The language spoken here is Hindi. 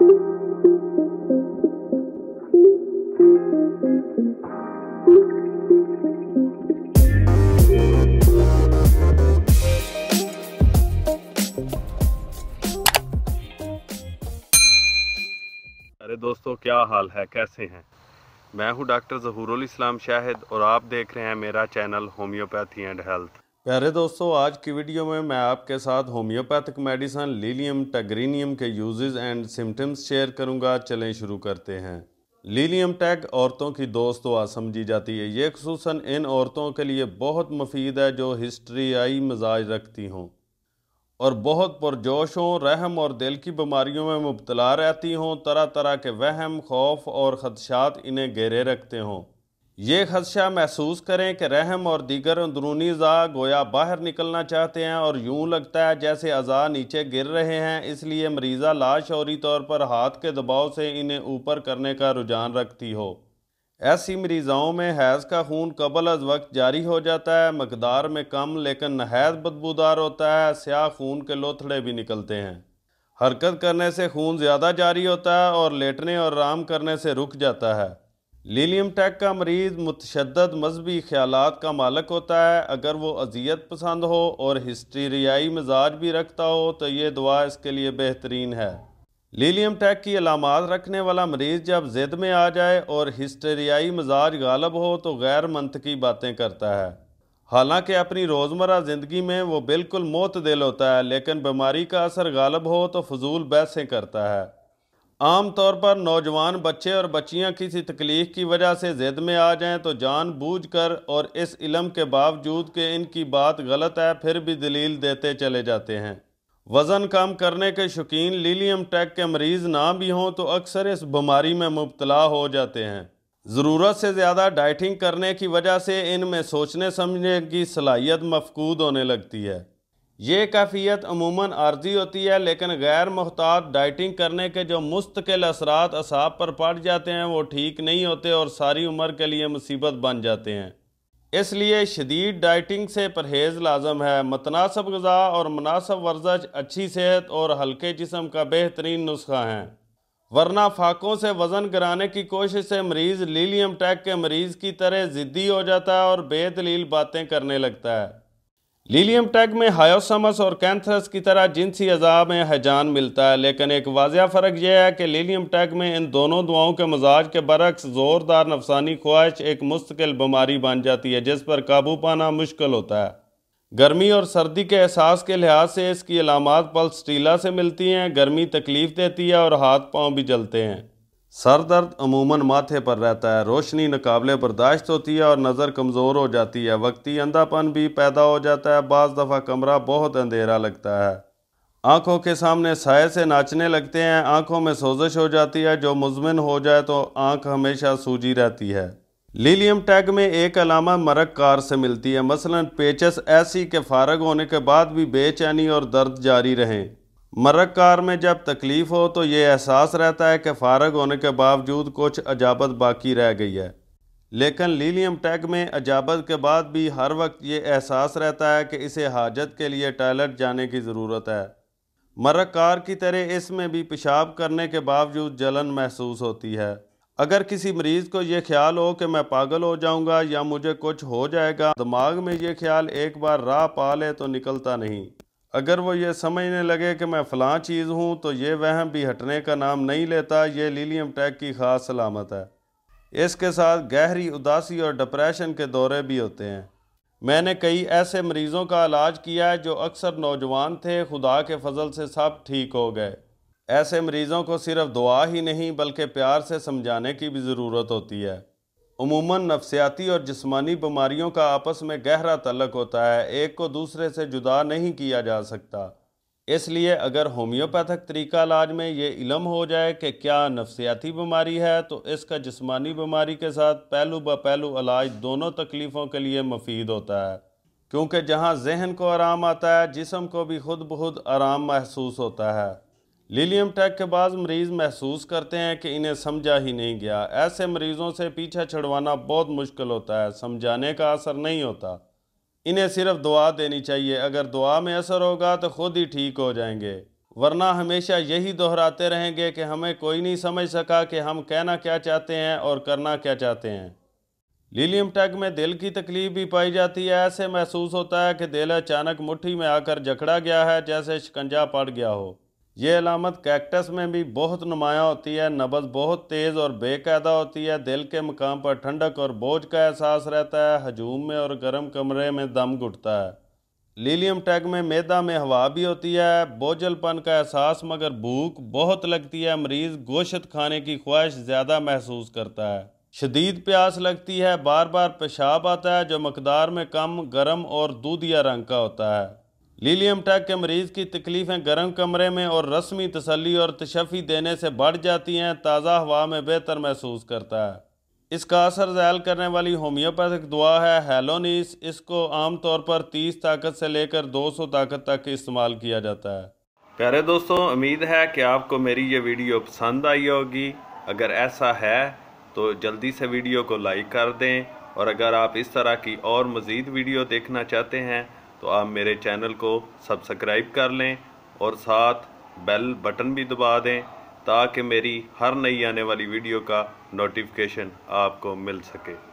अरे दोस्तों क्या हाल है कैसे हैं मैं हूं डॉक्टर जहूरुल इस्लाम शाहिद और आप देख रहे हैं मेरा चैनल होम्योपैथी एंड हेल्थ प्यारे दोस्तों आज की वीडियो में मैं आपके साथ होम्योपैथिक मेडिसन लीलियम टैग्रीनियम के यूजेस एंड सिम्टम्स शेयर करूंगा चलें शुरू करते हैं लीलियम टैग औरतों की दोस्त दुआ समझी जाती है ये खूस इन औरतों के लिए बहुत मुफीद है जो हिस्ट्रियाई मिजाज रखती हों और बहुत पुरजोश हों रहम और दिल की बीमारियों में मुबतला रहती हों तरह तरह के वहम खौफ और ख़दशात इन्हें घेरे रखते हों ये खदशा महसूस करें कि रहम और दीगर अंदरूनी अज़ा गोया बाहर निकलना चाहते हैं और यूं लगता है जैसे अज़ा नीचे गिर रहे हैं इसलिए मरीज़ा लाशौरी तौर पर हाथ के दबाव से इन्हें ऊपर करने का रुझान रखती हो ऐसी मरीज़ाओं में हैज़ का खून कबल अज वक्त जारी हो जाता है मकदार में कम लेकिन नहायत बदबूदार होता है स्याह खून के लोथड़े भी निकलते हैं हरकत करने से खून ज़्यादा जारी होता है और लेटने और आराम करने से रुक जाता है लीलियम टैक का मरीज़ मुतशद मजहबी ख्याल का मालक होता है अगर वो अजियत पसंद हो और हिस्टीरियाई मिजाज भी रखता हो तो ये दुआ इसके लिए बेहतरीन है लीलियम टैक की अलामत रखने वाला मरीज़ जब ज़िद में आ जाए और हिस्टेरियाई मिजाज गालब हो तो गैर मनतकी बातें करता है हालांकि अपनी रोज़मर्रा ज़िंदगी में वो बिल्कुल मोत दिल होता है लेकिन बीमारी का असर गालब हो तो फजूल बहसें करता है आम तौर पर नौजवान बच्चे और बच्चियां किसी तकलीफ़ की वजह से ज़िद में आ जाएं तो जानबूझकर और इस इलम के बावजूद के इनकी बात गलत है फिर भी दलील देते चले जाते हैं वज़न कम करने के शौकीन लीलियम टैक के मरीज़ ना भी हों तो अक्सर इस बीमारी में मुबतला हो जाते हैं ज़रूरत से ज़्यादा डाइटिंग करने की वजह से इनमें सोचने समझने की सलाहियत मफकूद होने लगती है ये कैफियत अमूमन आर्जी होती है लेकिन गैर मुहतात डाइटिंग करने के जो मुस्तकिल असरात असाब पर पड़ जाते हैं वो ठीक नहीं होते और सारी उम्र के लिए मुसीबत बन जाते हैं इसलिए शदीद डाइटिंग से परहेज़ लाजम है मतनासब गज़ा और मुनासब वर्जश अच्छी सेहत और हल्के जिसम का बेहतरीन नुस्खा है वरना फाकों से वज़न गिराने की कोशिश से मरीज़ लीलियम टैक के मरीज़ की तरह ज़िद्दी हो जाता है और बेदलील बातें करने लगता है लीलियम टैग में हायोसमस और कैंथरस की तरह जिनसी अज़ा में हजान मिलता है लेकिन एक वाजह फ़र्क यह है कि लीलियम टैग में इन दोनों दुआओं के मजाज के बरक्स ज़ोरदार नफसानी ख्वाहिश एक मुस्तकिल बीमारी बन जाती है जिस पर काबू पाना मुश्किल होता है गर्मी और सर्दी के एहसास के लिहाज से इसकी अलामत टीला से मिलती हैं गर्मी तकलीफ़ देती है और हाथ पाँव भी जलते हैं सर दर्द अमूमन माथे पर रहता है रोशनी नकाबले बर्दाश्त होती है और नज़र कमज़ोर हो जाती है वक्ती अंधापन भी पैदा हो जाता है बज़ दफ़ा कमरा बहुत अंधेरा लगता है आँखों के सामने साय से नाचने लगते हैं आँखों में सोजश हो जाती है जो मुजमिन हो जाए तो आँख हमेशा सूजी रहती है लीलियम टैग में एक अलामा मरक कार से मिलती है मसलन पेचस ऐसी के फारग होने के बाद भी बेचैनी और दर्द जारी रहें मरक कार में जब तकलीफ़ हो तो ये एहसास रहता है कि फारग होने के बावजूद कुछ अजाबत बाकी रह गई है लेकिन लीलियम टैग में अजाबत के बाद भी हर वक्त ये एहसास रहता है कि इसे हाजत के लिए टॉयलेट जाने की ज़रूरत है मरक कार की तरह इसमें भी पेशाब करने के बावजूद जलन महसूस होती है अगर किसी मरीज़ को ये ख्याल हो कि मैं पागल हो जाऊंगा या मुझे कुछ हो जाएगा दिमाग में ये ख्याल एक बार राह पा ले तो निकलता नहीं अगर वो ये समझने लगे कि मैं फ़लाँ चीज़ हूँ तो ये वह भी हटने का नाम नहीं लेता ये लीलियम टैग की ख़ास सलामत है इसके साथ गहरी उदासी और डिप्रेशन के दौरे भी होते हैं मैंने कई ऐसे मरीज़ों का इलाज किया है जो अक्सर नौजवान थे खुदा के फजल से सब ठीक हो गए ऐसे मरीज़ों को सिर्फ दुआ ही नहीं बल्कि प्यार से समझाने की भी ज़रूरत होती है अमूमन नफसियाती और जिसमानी बीमारियों का आपस में गहरा तलक होता है एक को दूसरे से जुदा नहीं किया जा सकता इसलिए अगर होम्योपैथिक तरीका इलाज में ये इलम हो जाए कि क्या नफसियाती बीमारी है तो इसका जिसमानी बीमारी के साथ पहलू ब पहलू इलाज दोनों तकलीफ़ों के लिए मफीद होता है क्योंकि जहाँ जहन को आराम आता है जिसम को भी खुद बहुत आराम महसूस होता है लीलियम टैग के बाद मरीज़ महसूस करते हैं कि इन्हें समझा ही नहीं गया ऐसे मरीज़ों से पीछा छुड़वाना बहुत मुश्किल होता है समझाने का असर नहीं होता इन्हें सिर्फ दुआ देनी चाहिए अगर दुआ में असर होगा तो खुद ही ठीक हो जाएंगे वरना हमेशा यही दोहराते रहेंगे कि हमें कोई नहीं समझ सका कि हम कहना क्या चाहते हैं और करना क्या चाहते हैं लीलियम टैग में दिल की तकलीफ भी पाई जाती है ऐसे महसूस होता है कि दिल अचानक मुट्ठी में आकर जकड़ा गया है जैसे शिकंजा पड़ गया हो ये अलामत कैक्टस में भी बहुत नुमाया होती है नबज बहुत तेज़ और बेकायदा होती है दिल के मकाम पर ठंडक और बोझ का एहसास रहता है हजूम में और गर्म कमरे में दम घुटता है लीलियम टैग में मैदा में हवा भी होती है बोझलपन का एहसास मगर भूख बहुत लगती है मरीज़ गोश्त खाने की ख्वाहिश ज़्यादा महसूस करता है शदीद प्यास लगती है बार बार पेशाब आता है जो मकदार में कम गर्म और दूधिया रंग का होता है लीलियम टैक के मरीज़ की तकलीफ़ें गर्म कमरे में और रस्मी तसली और तशफ़ी देने से बढ़ जाती हैं ताज़ा हवा में बेहतर महसूस करता है इसका असर ज़ायल करने वाली होम्योपैथिक दुआ है हेलोनीस इसको आम तौर पर 30 ताकत से लेकर 200 ताकत तक इस्तेमाल किया जाता है प्यारे दोस्तों उम्मीद है कि आपको मेरी ये वीडियो पसंद आई होगी अगर ऐसा है तो जल्दी से वीडियो को लाइक कर दें और अगर आप इस तरह की और मज़ीद वीडियो देखना चाहते हैं तो आप मेरे चैनल को सब्सक्राइब कर लें और साथ बेल बटन भी दबा दें ताकि मेरी हर नई आने वाली वीडियो का नोटिफिकेशन आपको मिल सके